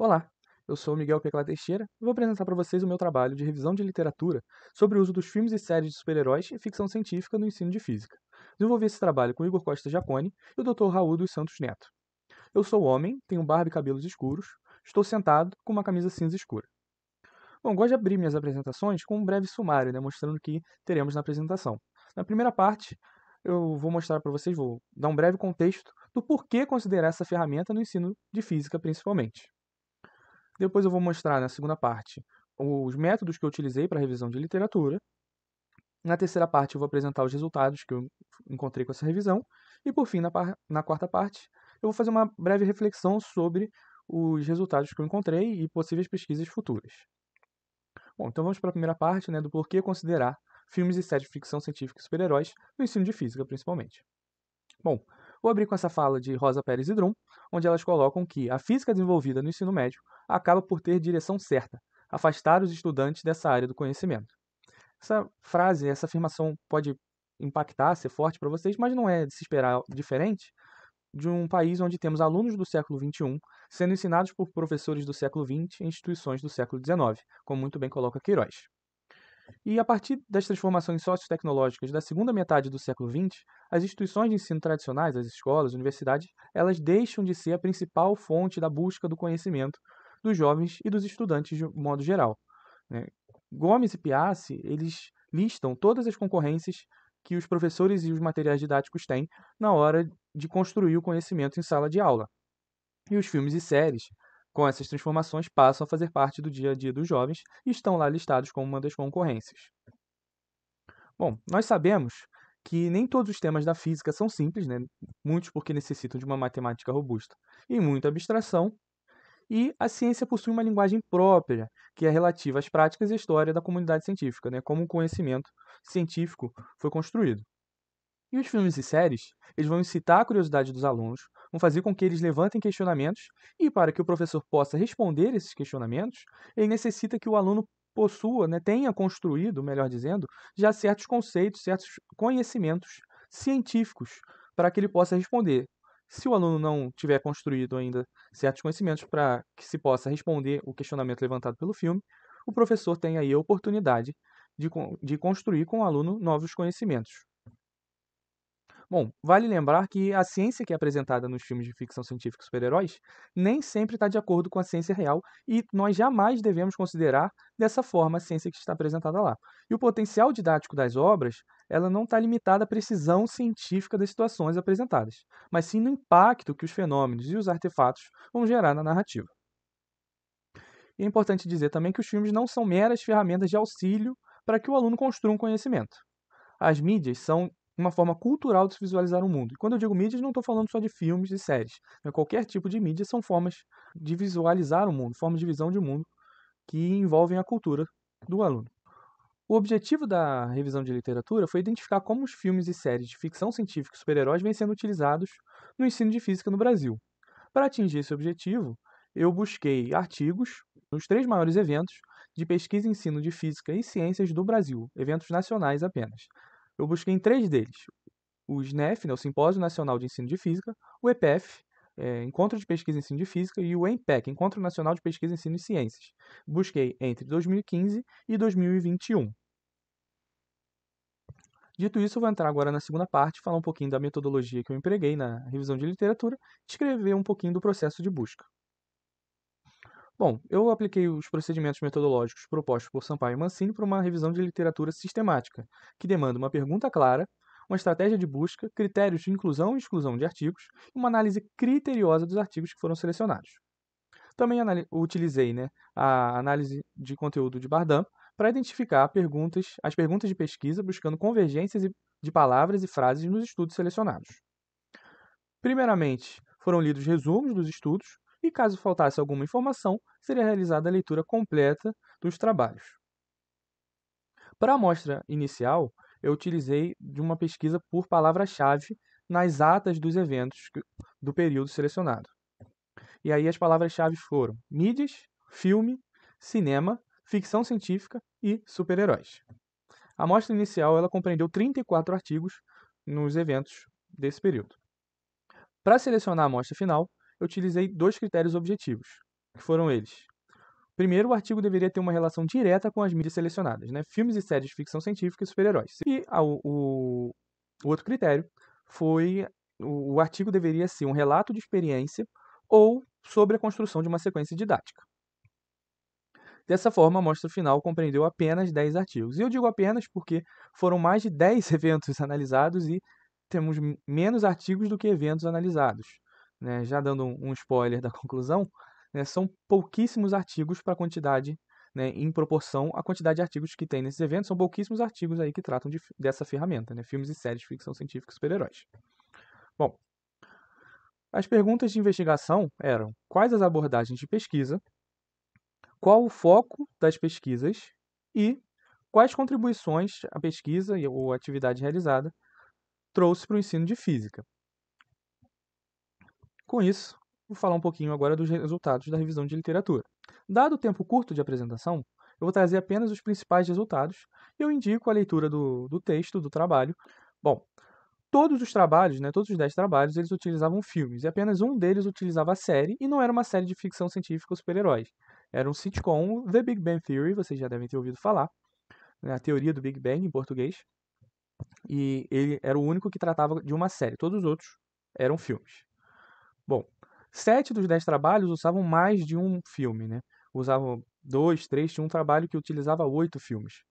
Olá, eu sou Miguel Pecla Teixeira e vou apresentar para vocês o meu trabalho de revisão de literatura sobre o uso dos filmes e séries de super-heróis e ficção científica no ensino de física. Desenvolvi esse trabalho com Igor Costa Jacone e o Dr. Raul dos Santos Neto. Eu sou homem, tenho barba e cabelos escuros, estou sentado com uma camisa cinza escura. Bom, gosto de abrir minhas apresentações com um breve sumário, né, mostrando o que teremos na apresentação. Na primeira parte, eu vou mostrar para vocês, vou dar um breve contexto do porquê considerar essa ferramenta no ensino de física, principalmente. Depois eu vou mostrar na segunda parte os métodos que eu utilizei para revisão de literatura. Na terceira parte eu vou apresentar os resultados que eu encontrei com essa revisão. E por fim, na, na quarta parte, eu vou fazer uma breve reflexão sobre os resultados que eu encontrei e possíveis pesquisas futuras. Bom, então vamos para a primeira parte né, do porquê considerar filmes e séries de ficção científica e super-heróis no ensino de física, principalmente. Bom, Vou abrir com essa fala de Rosa Pérez e Drum, onde elas colocam que a física desenvolvida no ensino médio acaba por ter direção certa, afastar os estudantes dessa área do conhecimento. Essa frase, essa afirmação pode impactar, ser forte para vocês, mas não é de se esperar diferente de um país onde temos alunos do século XXI sendo ensinados por professores do século XX em instituições do século XIX, como muito bem coloca Queiroz. E a partir das transformações sociotecnológicas da segunda metade do século XX, as instituições de ensino tradicionais, as escolas, as universidades, elas deixam de ser a principal fonte da busca do conhecimento dos jovens e dos estudantes de modo geral. Né? Gomes e Piassi, eles listam todas as concorrências que os professores e os materiais didáticos têm na hora de construir o conhecimento em sala de aula. E os filmes e séries com essas transformações, passam a fazer parte do dia a dia dos jovens e estão lá listados como uma das concorrências. Bom, nós sabemos que nem todos os temas da física são simples, né? muitos porque necessitam de uma matemática robusta e muita abstração, e a ciência possui uma linguagem própria, que é relativa às práticas e história da comunidade científica, né? como o conhecimento científico foi construído. E os filmes e séries, eles vão incitar a curiosidade dos alunos, vão fazer com que eles levantem questionamentos, e para que o professor possa responder esses questionamentos, ele necessita que o aluno possua, né, tenha construído, melhor dizendo, já certos conceitos, certos conhecimentos científicos para que ele possa responder. Se o aluno não tiver construído ainda certos conhecimentos para que se possa responder o questionamento levantado pelo filme, o professor tem aí a oportunidade de, de construir com o aluno novos conhecimentos. Bom, vale lembrar que a ciência que é apresentada nos filmes de ficção científica super-heróis nem sempre está de acordo com a ciência real e nós jamais devemos considerar dessa forma a ciência que está apresentada lá. E o potencial didático das obras, ela não está limitada à precisão científica das situações apresentadas, mas sim no impacto que os fenômenos e os artefatos vão gerar na narrativa. E é importante dizer também que os filmes não são meras ferramentas de auxílio para que o aluno construa um conhecimento. As mídias são uma forma cultural de se visualizar o mundo. E quando eu digo mídias, não estou falando só de filmes e séries. Né? Qualquer tipo de mídia são formas de visualizar o mundo, formas de visão de mundo que envolvem a cultura do aluno. O objetivo da revisão de literatura foi identificar como os filmes e séries de ficção científica e super-heróis vêm sendo utilizados no ensino de física no Brasil. Para atingir esse objetivo, eu busquei artigos nos três maiores eventos de pesquisa e ensino de física e ciências do Brasil, eventos nacionais apenas, eu busquei em três deles: o SNEF, né, o Simpósio Nacional de Ensino de Física, o EPF, é, Encontro de Pesquisa e Ensino de Física, e o ENPEC, Encontro Nacional de Pesquisa, Ensino e Ciências. Busquei entre 2015 e 2021. Dito isso, eu vou entrar agora na segunda parte, falar um pouquinho da metodologia que eu empreguei na revisão de literatura, descrever um pouquinho do processo de busca. Bom, eu apliquei os procedimentos metodológicos propostos por Sampaio e Mancini para uma revisão de literatura sistemática, que demanda uma pergunta clara, uma estratégia de busca, critérios de inclusão e exclusão de artigos e uma análise criteriosa dos artigos que foram selecionados. Também utilizei né, a análise de conteúdo de Bardam para identificar perguntas, as perguntas de pesquisa, buscando convergências de palavras e frases nos estudos selecionados. Primeiramente, foram lidos resumos dos estudos, e caso faltasse alguma informação, seria realizada a leitura completa dos trabalhos. Para a amostra inicial, eu utilizei de uma pesquisa por palavra-chave nas atas dos eventos do período selecionado. E aí as palavras-chave foram mídias, filme, cinema, ficção científica e super-heróis. A amostra inicial ela compreendeu 34 artigos nos eventos desse período. Para selecionar a amostra final, eu utilizei dois critérios objetivos, que foram eles. Primeiro, o artigo deveria ter uma relação direta com as mídias selecionadas, né? filmes e séries de ficção científica e super-heróis. E o, o, outro critério foi o, o artigo deveria ser um relato de experiência ou sobre a construção de uma sequência didática. Dessa forma, a mostra final compreendeu apenas 10 artigos. E eu digo apenas porque foram mais de 10 eventos analisados e temos menos artigos do que eventos analisados né, já dando um, spoiler da conclusão, né, são pouquíssimos artigos para a quantidade, né, em proporção à quantidade de artigos que tem nesses eventos, são pouquíssimos artigos aí que tratam de, dessa ferramenta, né, filmes e séries de ficção científica e super-heróis. Bom, as perguntas de investigação eram quais as abordagens de pesquisa, qual o foco das pesquisas e quais contribuições a pesquisa ou atividade realizada trouxe para o ensino de física. Com isso, vou falar um pouquinho agora dos resultados da revisão de literatura. Dado o tempo curto de apresentação, eu vou trazer apenas os principais resultados e eu indico a leitura do, do texto, do trabalho. Bom, todos os trabalhos, né, todos os dez trabalhos, eles utilizavam filmes, e apenas um deles utilizava a série, e não era uma série de ficção científica ou super-heróis. Era um sitcom, The Big Bang Theory, vocês já devem ter ouvido falar, né, a teoria do Big Bang em português, e ele era o único que tratava de uma série, todos os outros eram filmes. Bom, sete dos dez trabalhos usavam mais de um filme, né? Usavam dois, três, tinha um trabalho que utilizava oito filmes.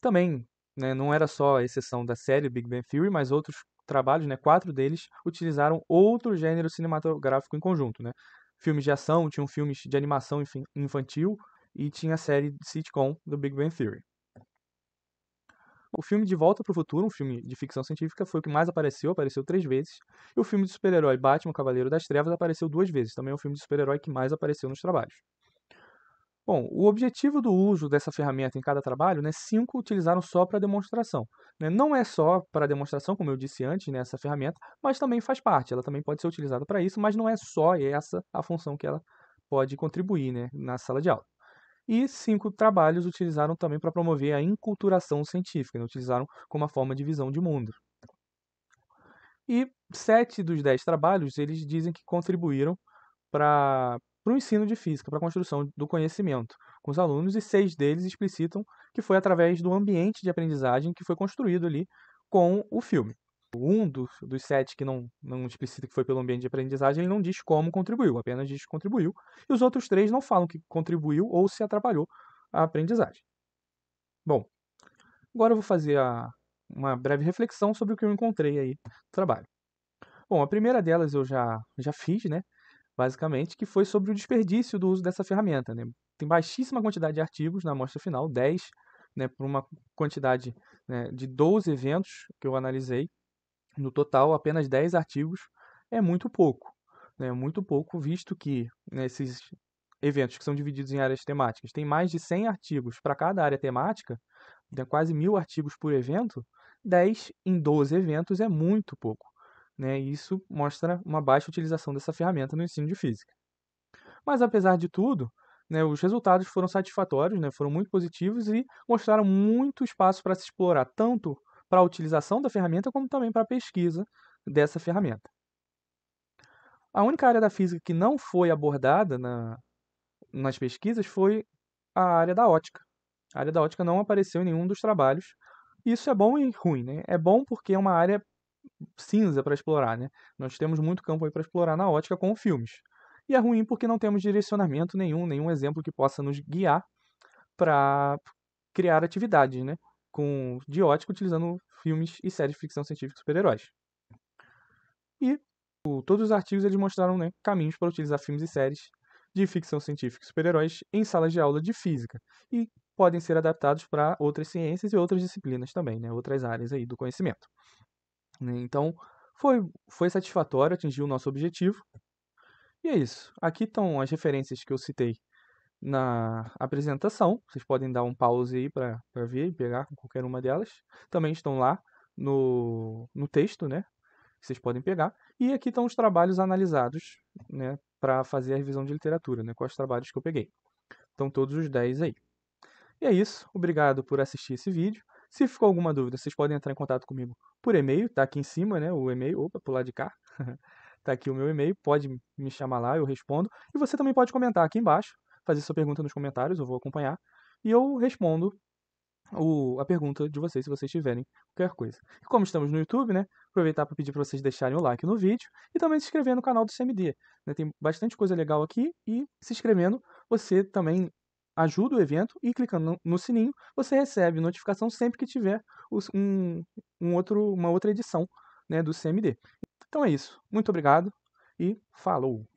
Também, né, não era só a exceção da série Big Bang Theory, mas outros trabalhos, né, quatro deles utilizaram outro gênero cinematográfico em conjunto, né? Filmes de ação, tinham filmes de animação infantil e tinha a série de sitcom do Big Bang Theory. O filme De Volta para o Futuro, um filme de ficção científica, foi o que mais apareceu, apareceu três vezes. E o filme de super-herói Batman, Cavaleiro das Trevas, apareceu duas vezes. Também é o filme de super-herói que mais apareceu nos trabalhos. Bom, o objetivo do uso dessa ferramenta em cada trabalho, né, cinco utilizaram só para demonstração. Né? Não é só para demonstração, como eu disse antes, né, essa ferramenta, mas também faz parte. Ela também pode ser utilizada para isso, mas não é só essa a função que ela pode contribuir né, na sala de aula. E cinco trabalhos utilizaram também para promover a enculturação científica, né? utilizaram como uma forma de visão de mundo. E sete dos dez trabalhos eles dizem que contribuíram para o ensino de física, para a construção do conhecimento com os alunos, e seis deles explicitam que foi através do ambiente de aprendizagem que foi construído ali com o filme. Um dos, dos sete que não, não explicita que foi pelo ambiente de aprendizagem, ele não diz como contribuiu, apenas diz que contribuiu. E os outros três não falam que contribuiu ou se atrapalhou a aprendizagem. Bom, agora eu vou fazer a, uma breve reflexão sobre o que eu encontrei aí no trabalho. Bom, a primeira delas eu já, já fiz, né? Basicamente, que foi sobre o desperdício do uso dessa ferramenta. Né? Tem baixíssima quantidade de artigos na amostra final, 10, né, por uma quantidade né, de 12 eventos que eu analisei, no total, apenas 10 artigos é muito pouco. É né? muito pouco, visto que nesses eventos que são divididos em áreas temáticas tem mais de 100 artigos para cada área temática, tem né, quase mil artigos por evento, 10 em 12 eventos é muito pouco. Né? Isso mostra uma baixa utilização dessa ferramenta no ensino de física. Mas apesar de tudo, né, os resultados foram satisfatórios, né, foram muito positivos e mostraram muito espaço para se explorar tanto para a utilização da ferramenta, como também para a pesquisa dessa ferramenta. A única área da física que não foi abordada na, nas pesquisas foi a área da ótica. A área da ótica não apareceu em nenhum dos trabalhos. Isso é bom e ruim, né? É bom porque é uma área cinza para explorar, né? Nós temos muito campo para explorar na ótica com filmes. E é ruim porque não temos direcionamento nenhum, nenhum exemplo que possa nos guiar para criar atividades, né? com de ótica utilizando filmes e séries de ficção científica super-heróis. E o, todos os artigos eles mostraram né, caminhos para utilizar filmes e séries de ficção científica e super-heróis em salas de aula de física e podem ser adaptados para outras ciências e outras disciplinas também, né, outras áreas aí do conhecimento. Né. Então, foi, foi satisfatório, atingiu o nosso objetivo. E é isso. Aqui estão as referências que eu citei na apresentação. Vocês podem dar um pause aí para ver e pegar qualquer uma delas. Também estão lá no, no texto, né? Vocês podem pegar. E aqui estão os trabalhos analisados, né? Para fazer a revisão de literatura, né? Quais trabalhos que eu peguei. Estão todos os 10 aí. E é isso. Obrigado por assistir esse vídeo. Se ficou alguma dúvida, vocês podem entrar em contato comigo por e-mail, tá aqui em cima, né? O e-mail, opa, pular de cá. tá aqui o meu e-mail, pode me chamar lá, eu respondo. E você também pode comentar aqui embaixo fazer sua pergunta nos comentários, eu vou acompanhar. E eu respondo o, a pergunta de vocês, se vocês tiverem qualquer coisa. E como estamos no YouTube, né, aproveitar para pedir para vocês deixarem o like no vídeo e também se inscrever no canal do CMD. Né, tem bastante coisa legal aqui e se inscrevendo, você também ajuda o evento e clicando no, sininho, você recebe notificação sempre que tiver um, um outro, uma outra edição né, do CMD. Então é isso. Muito obrigado e falou!